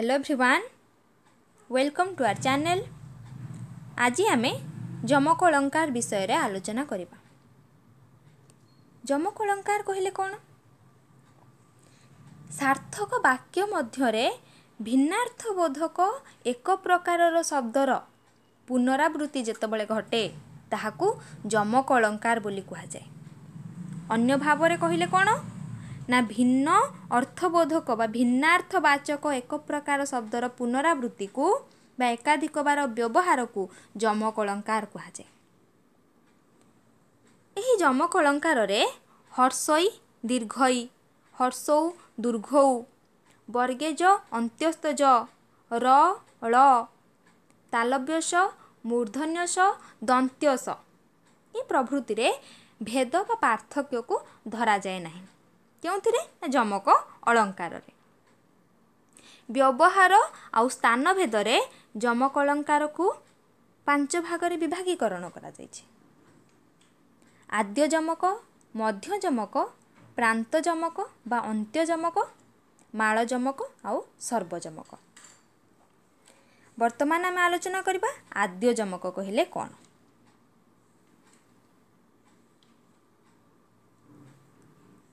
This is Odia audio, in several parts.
hello everyone welcome to our channel আজি আমি যমক অলঙ্কার বিষয়ে আলোচনা করা যমক অলঙ্কার কহিলে কোণ সার্থক বাক্য মধ্যে ভিন্নার্থবোধক এক প্রকারর শব্দর পুনরাবৃত্তি যেতবে ঘটে তাহাকু যমক অলঙ্কার বলে কুহযায় অন্য ভাবরে কহিলে কোণ ନା ଭିନ୍ନ ଅର୍ଥବୋଧକ ବା ଭିନ୍ନାର୍ଥବାଚକ ଏକ ପ୍ରକାର ଶବ୍ଦର ପୁନରାବୃତ୍ତିକୁ ବା ଏକାଧିକ ବାର ବ୍ୟବହାରକୁ ଯମକଳଙ୍କାର କୁହାଯାଏ ଏହି ଯମକଳଙ୍କାରରେ ହର୍ଷଇ ଦୀର୍ଘଇ ହର୍ଷଉ ଦୁର୍ଘଉ ବର୍ଗେଜ ଅନ୍ତ୍ୟସ୍ତଜ ର ଳ ତାଲବ୍ୟସ ମୂର୍ଦ୍ଧନ୍ୟସ ଦନ୍ତ୍ୟସ ଏ ପ୍ରଭୃତିରେ ଭେଦ ବା ପାର୍ଥକ୍ୟକୁ ଧରାଯାଏ ନାହିଁ କେଉଁଥିରେ ନା ଯମକ ଅଳଙ୍କାରରେ ବ୍ୟବହାର ଆଉ ସ୍ଥାନ ଭେଦରେ ଯମକ ଅଳଙ୍କାରକୁ ପାଞ୍ଚ ଭାଗରେ ବିଭାଗୀକରଣ କରାଯାଇଛି ଆଦ୍ୟଯମକ ମଧ୍ୟଯମକ ପ୍ରାନ୍ତଯମକ ବା ଅନ୍ତ୍ୟଯମକ ମାଳଯମକ ଆଉ ସର୍ବଯମକ ବର୍ତ୍ତମାନ ଆମେ ଆଲୋଚନା କରିବା ଆଦ୍ୟଯମକ କହିଲେ କ'ଣ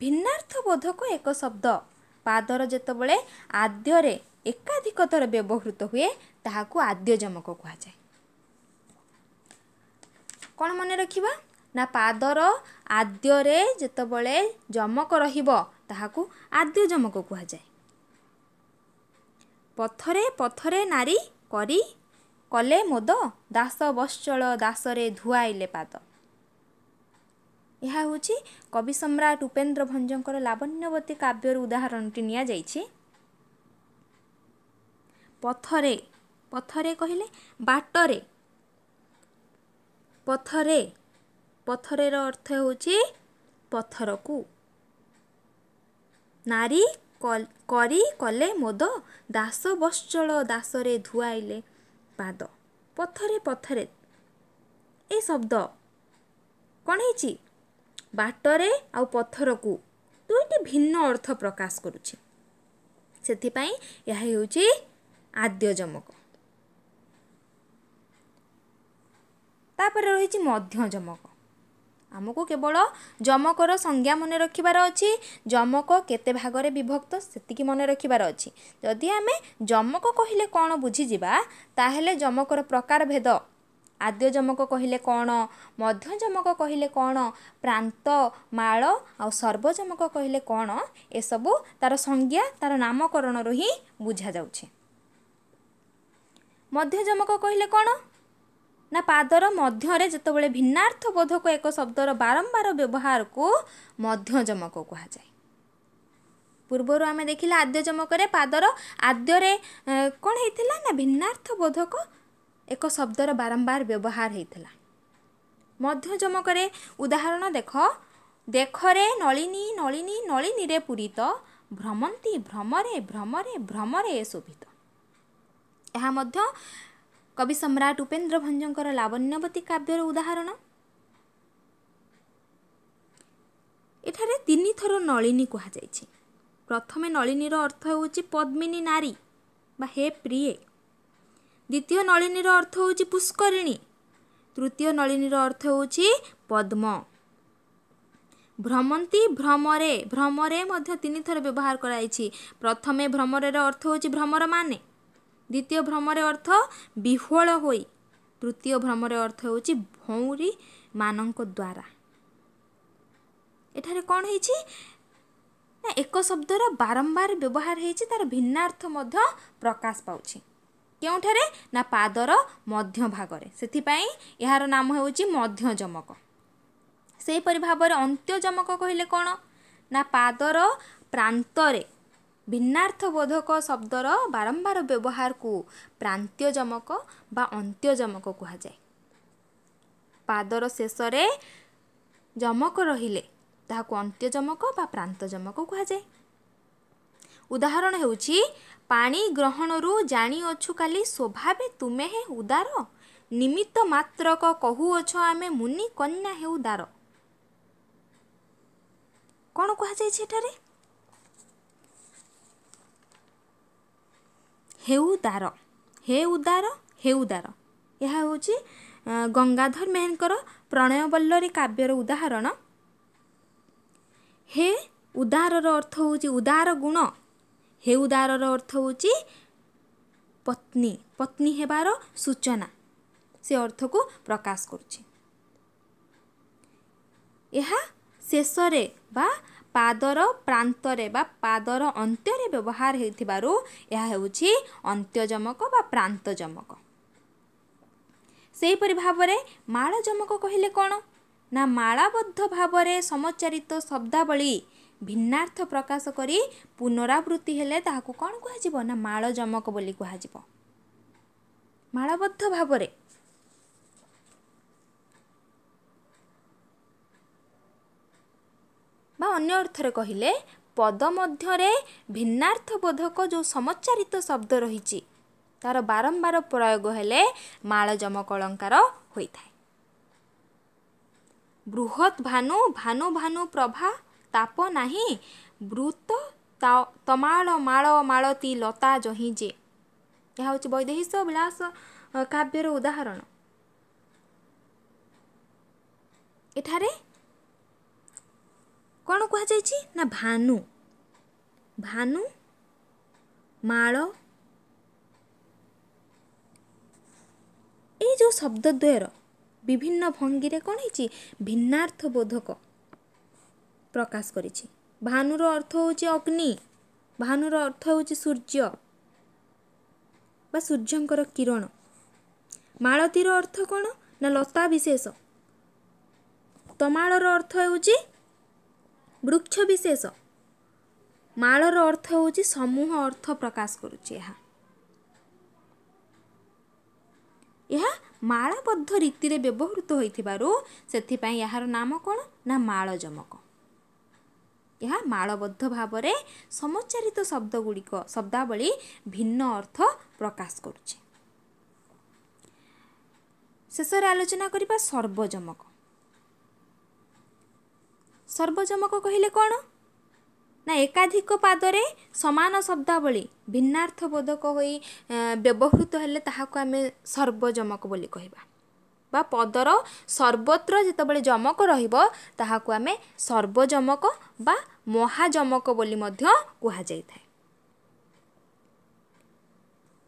ଭିନ୍ନାର୍ଥ ବୋଧକ ଏକ ଶବ୍ଦ ପାଦର ଯେତେବେଳେ ଆଦ୍ୟରେ ଏକାଧିକ ଥର ବ୍ୟବହୃତ ହୁଏ ତାହାକୁ ଆଦ୍ୟଜମକ କୁହାଯାଏ କ'ଣ ମନେ ରଖିବା ନା ପାଦର ଆଦ୍ୟରେ ଯେତେବେଳେ ଜମକ ରହିବ ତାହାକୁ ଆଦ୍ୟଜମକ କୁହାଯାଏ ପଥରେ ପଥରେ ନାରୀ କରି କଲେ ମୋଦ ଦାସ ବତ୍ସଳ ଦାସରେ ଧୁଆଇଲେ ପାଦ ଏହା ହେଉଛି କବି ସମ୍ରାଟ ଉପେନ୍ଦ୍ର ଭଞ୍ଜଙ୍କର ଲାବଣ୍ୟବତୀ କାବ୍ୟରୁ ଉଦାହରଣଟି ନିଆଯାଇଛି ପଥରେ ପଥରେ କହିଲେ ବାଟରେ ପଥରେ ପଥରେର ଅର୍ଥ ହେଉଛି ପଥରକୁ ନାରୀ କରି କଲେ ମୋଦ ଦାସ ବତ୍ସଳ ଦାସରେ ଧୁଆଇଲେ ପାଦ ପଥରେ ପଥରେ ଏ ଶବ୍ଦ କ'ଣ ହେଇଛି ବାଟରେ ଆଉ ପଥରକୁ ଦୁଇଟି ଭିନ୍ନ ଅର୍ଥ ପ୍ରକାଶ କରୁଛି ସେଥିପାଇଁ ଏହା ହେଉଛି ଆଦ୍ୟ ଜମକ ତାପରେ ରହିଛି ମଧ୍ୟ ଜମକ ଆମକୁ କେବଳ ଜମକର ସଂଜ୍ଞା ମନେ ରଖିବାର ଅଛି ଜମକ କେତେ ଭାଗରେ ବିଭକ୍ତ ସେତିକି ମନେ ରଖିବାର ଅଛି ଯଦି ଆମେ ଜମକ କହିଲେ କ'ଣ ବୁଝିଯିବା ତାହେଲେ ଜମକର ପ୍ରକାର ଭେଦ ଆଦ୍ୟ ଯମକ କହିଲେ କ'ଣ ମଧ୍ୟ ଯମକ କହିଲେ କ'ଣ ପ୍ରାନ୍ତ ମାଳ ଆଉ ସର୍ବଯମକ କହିଲେ କ'ଣ ଏସବୁ ତା'ର ସଂଜ୍ଞା ତା'ର ନାମକରଣରୁ ହିଁ ବୁଝାଯାଉଛି ମଧ୍ୟ ଯମକ କହିଲେ କ'ଣ ନା ପାଦର ମଧ୍ୟରେ ଯେତେବେଳେ ଭିନ୍ନାର୍ଥବୋଧକ ଏକ ଶବ୍ଦର ବାରମ୍ବାର ବ୍ୟବହାରକୁ ମଧ୍ୟ ଯମକ କୁହାଯାଏ ପୂର୍ବରୁ ଆମେ ଦେଖିଲେ ଆଦ୍ୟ ଯମକରେ ପାଦର ଆଦ୍ୟରେ କ'ଣ ହେଇଥିଲା ନା ଭିନ୍ନାର୍ଥବୋଧକ ଏକ ଶବ୍ଦର ବାରମ୍ବାର ବ୍ୟବହାର ହୋଇଥିଲା ମଧ୍ୟଜମକରେ ଉଦାହରଣ ଦେଖ ଦେଖରେ ନଳିନୀ ନଳିନୀ ନଳିନୀରେ ପୂରିତ ଭ୍ରମନ୍ତି ଭ୍ରମରେ ଭ୍ରମରେ ଭ୍ରମରେ ଶୋଭିତ ଏହା ମଧ୍ୟ କବି ସମ୍ରାଟ ଉପେନ୍ଦ୍ର ଭଞ୍ଜଙ୍କର ଲାବଣ୍ୟବତୀ କାବ୍ୟର ଉଦାହରଣ ଏଠାରେ ତିନିଥର ନଳିନୀ କୁହାଯାଇଛି ପ୍ରଥମେ ନଳିନୀର ଅର୍ଥ ହେଉଛି ପଦ୍ମିନୀ ନାରୀ ବା ହେ ପ୍ରିୟେ ଦ୍ୱିତୀୟ ନଳିନୀର ଅର୍ଥ ହେଉଛି ପୁଷ୍କରିଣୀ ତୃତୀୟ ନଳିନୀର ଅର୍ଥ ହେଉଛି ପଦ୍ମ ଭ୍ରମନ୍ତି ଭ୍ରମରେ ଭ୍ରମରେ ମଧ୍ୟ ତିନିଥର ବ୍ୟବହାର କରାଯାଇଛି ପ୍ରଥମେ ଭ୍ରମରେର ଅର୍ଥ ହେଉଛି ଭ୍ରମର ମାନେ ଦ୍ୱିତୀୟ ଭ୍ରମରେ ଅର୍ଥ ବିହ୍ୱଳ ହୋଇ ତୃତୀୟ ଭ୍ରମରେ ଅର୍ଥ ହେଉଛି ଭଉଁରୀମାନଙ୍କ ଦ୍ୱାରା ଏଠାରେ କ'ଣ ହେଇଛି ନା ଏକ ଶବ୍ଦର ବାରମ୍ବାର ବ୍ୟବହାର ହେଇଛି ତା'ର ଭିନ୍ନାର୍ଥ ମଧ୍ୟ ପ୍ରକାଶ ପାଉଛି କେଉଁଠାରେ ନା ପାଦର ମଧ୍ୟ ଭାଗରେ ସେଥିପାଇଁ ଏହାର ନାମ ହେଉଛି ମଧ୍ୟଜମକ ସେହିପରି ଭାବରେ ଅନ୍ତ୍ୟଜମକ କହିଲେ କ'ଣ ନା ପାଦର ପ୍ରାନ୍ତରେ ଭିନ୍ନାର୍ଥବୋଧକ ଶବ୍ଦର ବାରମ୍ବାର ବ୍ୟବହାରକୁ ପ୍ରାନ୍ତ୍ୟଜମକ ବା ଅନ୍ତ୍ୟଜମକ କୁହାଯାଏ ପାଦର ଶେଷରେ ଜମକ ରହିଲେ ତାହାକୁ ଅନ୍ତ୍ୟଜମକ ବା ପ୍ରାନ୍ତଜମକ କୁହାଯାଏ ଉଦାହରଣ ହେଉଛି ପାଣି ଗ୍ରହଣରୁ ଜାଣିଅଛୁ କାଲି ସ୍ୱଭାବେ ତୁମେ ହେ ଉଦାର ନିମିତ୍ତ ମାତ୍ରକ କହୁଅଛ ଆମେ ମୁନି କନ୍ୟା ହେଉ ଦାର କ'ଣ କୁହାଯାଇଛି ଏଠାରେ ହେଉ ଦାର ହେ ଉଦାର ହେଉ ଦାର ଏହା ହେଉଛି ଗଙ୍ଗାଧର ମେହେରଙ୍କର ପ୍ରଣୟବଲ୍ଲରୀ କାବ୍ୟର ଉଦାହରଣ ହେ ଉଦାରର ଅର୍ଥ ହେଉଛି ଉଦାର ଗୁଣ ହେଉଦାରର ଅର୍ଥ ହେଉଛି ପତ୍ନୀ ପତ୍ନୀ ହେବାର ସୂଚନା ସେ ଅର୍ଥକୁ ପ୍ରକାଶ କରୁଛି ଏହା ଶେଷରେ ବା ପାଦର ପ୍ରାନ୍ତରେ ବା ପାଦର ଅନ୍ତ୍ୟରେ ବ୍ୟବହାର ହେଉଥିବାରୁ ଏହା ହେଉଛି ଅନ୍ତ୍ୟଜମକ ବା ପ୍ରାନ୍ତଜମକ ସେହିପରି ଭାବରେ ମାଳଜମକ କହିଲେ କ'ଣ ନା ମାଳାବଦ୍ଧ ଭାବରେ ସମଚାରିତ ଶବ୍ଦାବଳୀ ଭିନ୍ନାର୍ଥ ପ୍ରକାଶ କରି ପୁନରାବୃତ୍ତି ହେଲେ ତାହାକୁ କ'ଣ କୁହାଯିବ ନା ମାଳଜମକ ବୋଲି କୁହାଯିବ ମାଳବଦ୍ଧ ଭାବରେ ବା ଅନ୍ୟ ଅର୍ଥରେ କହିଲେ ପଦ ମଧ୍ୟରେ ଭିନ୍ନାର୍ଥ ବୋଧକ ଯେଉଁ ସମଚାରିତ ଶବ୍ଦ ରହିଛି ତା'ର ବାରମ୍ବାର ପ୍ରୟୋଗ ହେଲେ ମାଳଜମକ ଅଳଙ୍କାର ହୋଇଥାଏ ବୃହତ୍ ଭାନୁ ଭାନୁ ଭାନୁ ପ୍ରଭା ତାପ ନାହିଁ ବୃତ ତମାଳ ମାଳ ମାଳତୀ ଲତା ଜହିଁଜେ ଏହା ହେଉଛି ବୈଦେହିସ ବିଳାସ କାବ୍ୟର ଉଦାହରଣ ଏଠାରେ କ'ଣ କୁହାଯାଇଛି ନା ଭାନୁ ଭାନୁ ମାଳ ଏଇ ଯେଉଁ ଶବ୍ଦ ଦ୍ୱୟର ବିଭିନ୍ନ ଭଙ୍ଗୀରେ କ'ଣ ହେଇଛି ଭିନ୍ନାର୍ଥ ବୋଧକ ପ୍ରକାଶ କରିଛି ଭାନୁର ଅର୍ଥ ହେଉଛି ଅଗ୍ନି ଭାନୁର ଅର୍ଥ ହେଉଛି ସୂର୍ଯ୍ୟ ବା ସୂର୍ଯ୍ୟଙ୍କର କିରଣ ମାଳତୀର ଅର୍ଥ କ'ଣ ନା ଲତା ବିଶେଷ ତମାଳର ଅର୍ଥ ହେଉଛି ବୃକ୍ଷ ବିଶେଷ ମାଳର ଅର୍ଥ ହେଉଛି ସମୂହ ଅର୍ଥ ପ୍ରକାଶ କରୁଛି ଏହା ଏହା ମାଳବଦ୍ଧ ରୀତିରେ ବ୍ୟବହୃତ ହୋଇଥିବାରୁ ସେଥିପାଇଁ ଏହାର ନାମ କ'ଣ ନା ମାଳଜମକ ଏହା ମାଳବଦ୍ଧ ଭାବରେ ସମଚାରିତ ଶବ୍ଦଗୁଡ଼ିକ ଶବ୍ଦାବଳୀ ଭିନ୍ନ ଅର୍ଥ ପ୍ରକାଶ କରୁଛି ଶେଷରେ ଆଲୋଚନା କରିବା ସର୍ବଜମକ ସର୍ବଜମକ କହିଲେ କ'ଣ ନା ଏକାଧିକ ପାଦରେ ସମାନ ଶବ୍ଦାବଳୀ ଭିନ୍ନାର୍ଥବୋଧକ ହୋଇ ବ୍ୟବହୃତ ହେଲେ ତାହାକୁ ଆମେ ସର୍ବଜମକ ବୋଲି କହିବା ବା ପଦର ସର୍ବତ୍ର ଯେତେବେଳେ ଜମକ ରହିବ ତାହାକୁ ଆମେ ସର୍ବଜମକ ବା ମହାଜମକ ବୋଲି ମଧ୍ୟ କୁହାଯାଇଥାଏ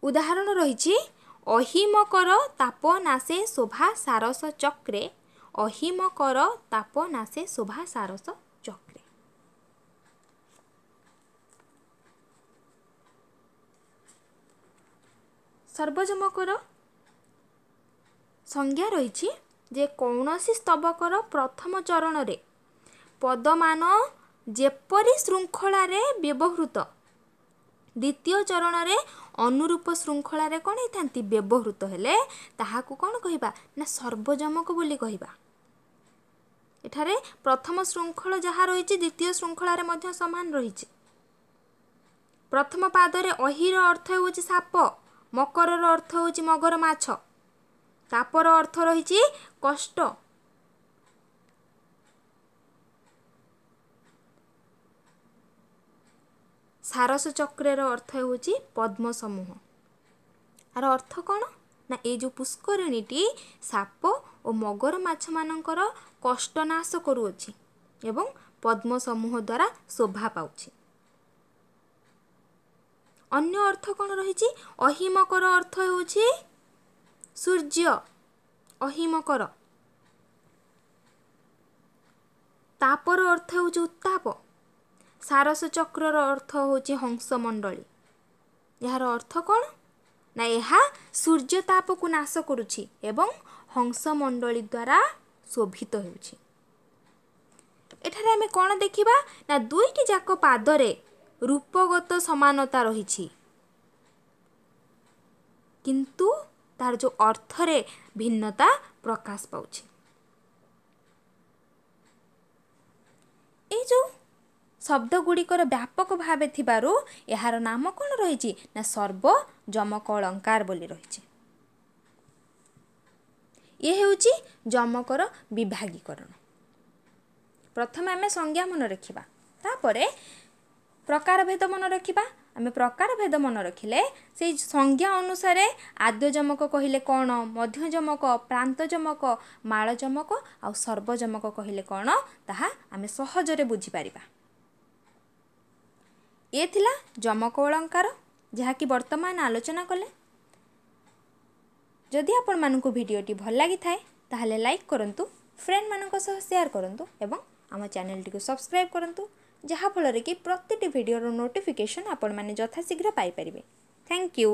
ଉଦାହରଣ ରହିଛି ଅହିମକର ତାପ ନାସେ ଶୋଭା ସାରସ ଚକ୍ରେ ଅହିମକର ତାପ ନାସେ ଶୋଭା ସାରସ ଚକ୍ରେ ସର୍ବଜମକର ସଂଜ୍ଞା ରହିଛି ଯେ କୌଣସି ସ୍ତବକର ପ୍ରଥମ ଚରଣରେ ପଦମାନ ଯେପରି ଶୃଙ୍ଖଳାରେ ବ୍ୟବହୃତ ଦ୍ୱିତୀୟ ଚରଣରେ ଅନୁରୂପ ଶୃଙ୍ଖଳାରେ କ'ଣ ହେଇଥାନ୍ତି ବ୍ୟବହୃତ ହେଲେ ତାହାକୁ କ'ଣ କହିବା ନା ସର୍ବଜମକ ବୋଲି କହିବା ଏଠାରେ ପ୍ରଥମ ଶୃଙ୍ଖଳ ଯାହା ରହିଛି ଦ୍ୱିତୀୟ ଶୃଙ୍ଖଳାରେ ମଧ୍ୟ ସମାନ ରହିଛି ପ୍ରଥମ ପାଦରେ ଅହିର ଅର୍ଥ ହେଉଛି ସାପ ମକରର ଅର୍ଥ ହେଉଛି ମଗର ମାଛ ତାପର ଅର୍ଥ ରହିଛି କଷ୍ଟ ସାରସ ଚକ୍ରର ଅର୍ଥ ହେଉଛି ପଦ୍ମ ସମୂହ ଆର ଅର୍ଥ କ'ଣ ନା ଏ ଯେଉଁ ପୁଷ୍କରିଣୀଟି ସାପ ଓ ମଗର ମାଛମାନଙ୍କର କଷ୍ଟ ନାଶ କରୁଅଛି ଏବଂ ପଦ୍ମ ସମୂହ ଦ୍ୱାରା ଶୋଭା ପାଉଛି ଅନ୍ୟ ଅର୍ଥ କ'ଣ ରହିଛି ଅହିମକର ଅର୍ଥ ହେଉଛି ସୂର୍ଯ୍ୟ ଅହିମ କର ତାପର ଅର୍ଥ ହେଉଛି ଉତ୍ତାପ ସାରସ ଚକ୍ରର ଅର୍ଥ ହେଉଛି ହଂସମଣ୍ଡଳୀ ଏହାର ଅର୍ଥ କ'ଣ ନା ଏହା ସୂର୍ଯ୍ୟ ତାପକୁ ନାଶ କରୁଛି ଏବଂ ହଂସମଣ୍ଡଳୀ ଦ୍ୱାରା ଶୋଭିତ ହେଉଛି ଏଠାରେ ଆମେ କ'ଣ ଦେଖିବା ନା ଦୁଇଟି ଯାକ ପାଦରେ ରୂପଗତ ସମାନତା ରହିଛି କିନ୍ତୁ ତାହାର ଯେଉଁ ଅର୍ଥରେ ଭିନ୍ନତା ପ୍ରକାଶ ପାଉଛି ଏଇ ଯେଉଁ ଶବ୍ଦଗୁଡ଼ିକର ବ୍ୟାପକ ଭାବେ ଥିବାରୁ ଏହାର ନାମ କ'ଣ ରହିଛି ନା ସର୍ବଜମକ ଅଳଙ୍କାର ବୋଲି ରହିଛି ଇଏ ହେଉଛି ଯମକର ବିଭାଗୀକରଣ ପ୍ରଥମେ ଆମେ ସଂଜ୍ଞା ମନେ ରଖିବା ତାପରେ ପ୍ରକାରଭେଦ ମନେ ରଖିବା ଆମେ ପ୍ରକାର ଭେଦ ମନେ ରଖିଲେ ସେଇ ସଂଜ୍ଞା ଅନୁସାରେ ଆଦ୍ୟଜମକ କହିଲେ କ'ଣ ମଧ୍ୟଜମକ ପ୍ରାନ୍ତଜମକ ମାଳଜମକ ଆଉ ସର୍ବଜମକ କହିଲେ କ'ଣ ତାହା ଆମେ ସହଜରେ ବୁଝିପାରିବା ଏ ଥିଲା ଜମକ ଅଳଙ୍କାର ଯାହାକି ବର୍ତ୍ତମାନ ଆଲୋଚନା କଲେ ଯଦି ଆପଣମାନଙ୍କୁ ଭିଡ଼ିଓଟି ଭଲ ଲାଗିଥାଏ ତାହେଲେ ଲାଇକ୍ କରନ୍ତୁ ଫ୍ରେଣ୍ଡମାନଙ୍କ ସହ ସେୟାର କରନ୍ତୁ ଏବଂ ଆମ ଚ୍ୟାନେଲଟିକୁ ସବସ୍କ୍ରାଇବ୍ କରନ୍ତୁ ଯାହାଫଳରେ କି ପ୍ରତିଟି ଭିଡ଼ିଓର ନୋଟିଫିକେସନ୍ ଆପଣମାନେ ଯଥାଶୀଘ୍ର ପାଇପାରିବେ ଥ୍ୟାଙ୍କ ୟୁ